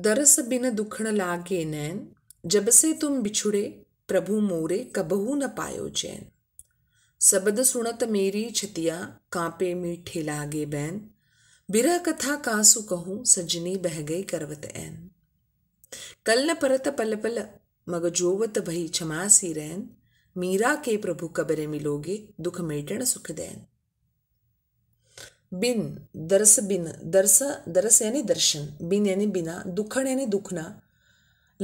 दरस बिन दुखण लागे नैन जब से तुम बिछुड़े प्रभु मोरे कबहू न पायो चैन सबद सुनत मेरी छतिया कांपे मीठे लागे बैन बिरह कथा कासु कहूँ सजनी बह गई करवत ऐन कल न परत पल पल मग जोवत भई छमासी रैन मीरा के प्रभु कबरे मिलोगे दुख मेटण सुख दैन बिन दरस बिन दरस दरस यानी दर्शन बिन यानी बिना दुखन यानी दुखना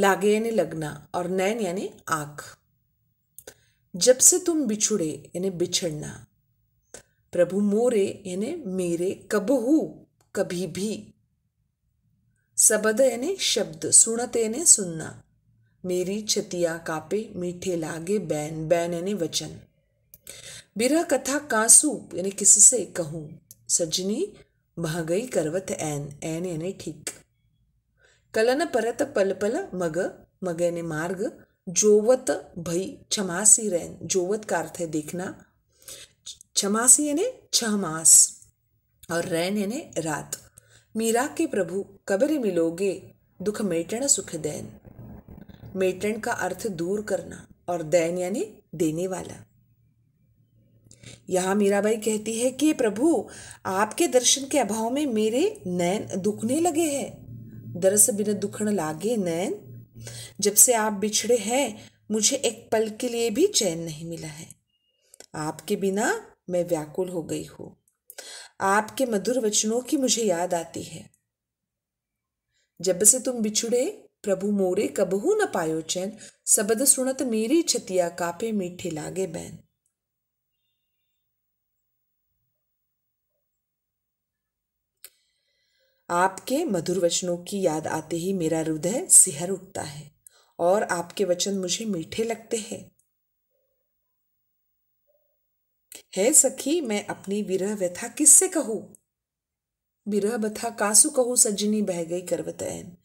लागे यानी लगना और नैन यानी आँख जब से तुम बिछुड़े यानी बिछड़ना प्रभु मोरे यानी मेरे कबहू कभी भी सबद यानी शब्द सुनत यानी सुनना मेरी छतिया कापे मीठे लागे बैन बैन यानी वचन बिरह कथा कांसू यानी किससे कहूँ करवत ऐन ऐन यानी ठीक कलन परत पल पल मग मग यानी मार्ग जोवत भई छमासी रैन जोवत का अर्थ है देखना छमासी यानी छह मास और रैन यानी रात मीरा के प्रभु कबरे मिलोगे दुख मेटण सुख दैन मेटण का अर्थ दूर करना और दैन यानी देने वाला यहाँ मीराबाई कहती है कि प्रभु आपके दर्शन के अभाव में मेरे नैन दुखने लगे हैं दरस बिन दुखण लागे नैन जब से आप बिछड़े हैं मुझे एक पल के लिए भी चैन नहीं मिला है आपके बिना मैं व्याकुल हो गई हूँ आपके मधुर वचनों की मुझे याद आती है जब से तुम बिछुड़े प्रभु मोरे कबहू न पायो चैन सबद सुनत मेरी छतिया कापे मीठे लागे बैन आपके मधुर वचनों की याद आते ही मेरा हृदय सिहर उठता है और आपके वचन मुझे मीठे लगते हैं है सखी मैं अपनी विरह व्यथा किससे कहूँ विरह व्यथा कासु कहूँ सज्जनी बह गई करवतयन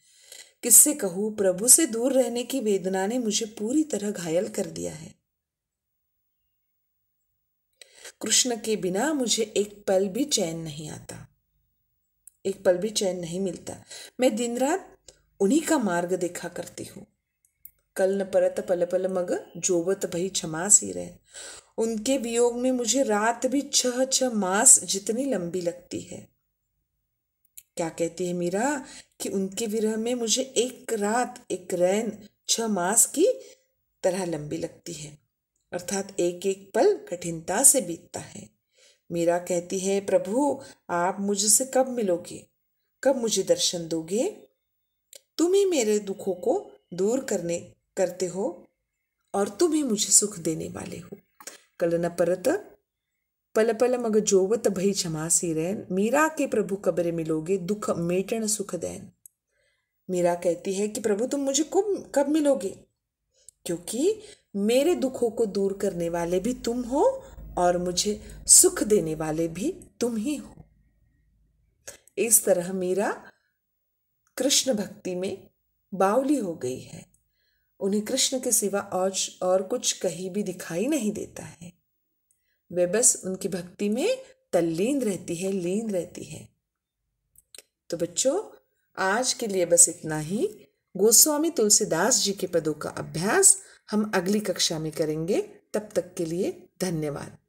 किससे कहूँ प्रभु से दूर रहने की वेदना ने मुझे पूरी तरह घायल कर दिया है कृष्ण के बिना मुझे एक पल भी चैन नहीं आता एक पल भी चैन नहीं मिलता मैं दिन रात उन्हीं का मार्ग देखा करती हूँ कल न परत पल पल मग जोबत भई छमास ही रहे उनके वियोग में मुझे रात भी छह छह मास जितनी लंबी लगती है क्या कहती है मीरा कि उनके विरह में मुझे एक रात एक रैन छह मास की तरह लंबी लगती है अर्थात एक एक पल कठिनता से बीतता है मीरा कहती है प्रभु आप मुझसे कब मिलोगे कब मुझे दर्शन दोगे तुम ही मेरे दुखों को दूर करने करते हो और तुम ही मुझे सुख देने वाले हो कलना परत पल पल मग जोवत भई झमासी रैन मीरा के प्रभु कबरे मिलोगे दुख मेटन सुख दैन मीरा कहती है कि प्रभु तुम मुझे कब कब मिलोगे क्योंकि मेरे दुखों को दूर करने वाले भी तुम हो और मुझे सुख देने वाले भी तुम ही हो इस तरह मीरा कृष्ण भक्ति में बावली हो गई है उन्हें कृष्ण के सिवा और और कुछ कहीं भी दिखाई नहीं देता है वे बस उनकी भक्ति में तल्लीन रहती है लीन रहती है तो बच्चों आज के लिए बस इतना ही गोस्वामी तुलसीदास जी के पदों का अभ्यास हम अगली कक्षा में करेंगे तब तक के लिए धन्यवाद